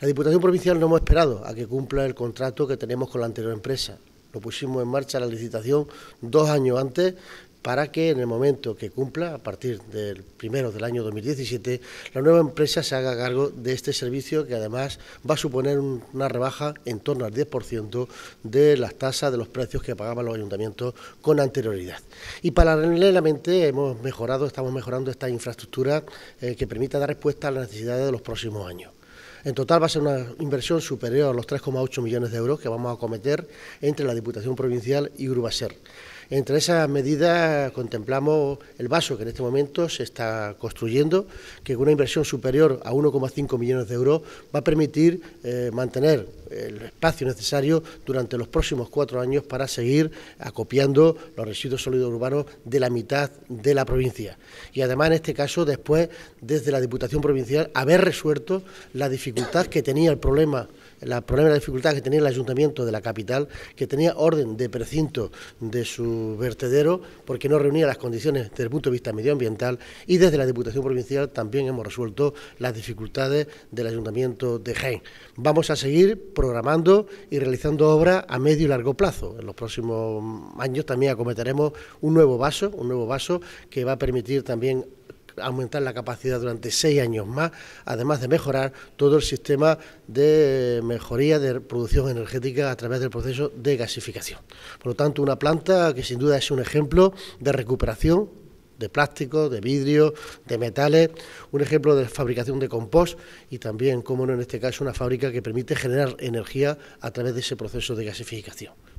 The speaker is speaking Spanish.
La Diputación Provincial no hemos esperado a que cumpla el contrato que tenemos con la anterior empresa. Lo pusimos en marcha la licitación dos años antes para que en el momento que cumpla, a partir del primero del año 2017, la nueva empresa se haga cargo de este servicio que además va a suponer una rebaja en torno al 10% de las tasas de los precios que pagaban los ayuntamientos con anterioridad. Y paralelamente hemos mejorado, estamos mejorando esta infraestructura eh, que permita dar respuesta a las necesidades de los próximos años. En total va a ser una inversión superior a los 3,8 millones de euros que vamos a acometer entre la Diputación Provincial y Grubaser. Entre esas medidas contemplamos el vaso que en este momento se está construyendo, que con una inversión superior a 1,5 millones de euros va a permitir eh, mantener el espacio necesario durante los próximos cuatro años para seguir acopiando los residuos sólidos urbanos de la mitad de la provincia. Y además, en este caso, después, desde la Diputación Provincial, haber resuelto la dificultad que tenía el problema la dificultad que tenía el ayuntamiento de la capital, que tenía orden de precinto de su vertedero porque no reunía las condiciones desde el punto de vista medioambiental y desde la Diputación Provincial también hemos resuelto las dificultades del Ayuntamiento de Jaén. Vamos a seguir programando y realizando obras a medio y largo plazo. En los próximos años también acometeremos un nuevo vaso, un nuevo vaso que va a permitir también aumentar la capacidad durante seis años más, además de mejorar todo el sistema de mejoría de producción energética a través del proceso de gasificación. Por lo tanto, una planta que sin duda es un ejemplo de recuperación de plástico, de vidrio, de metales, un ejemplo de fabricación de compost y también, como no en este caso, una fábrica que permite generar energía a través de ese proceso de gasificación.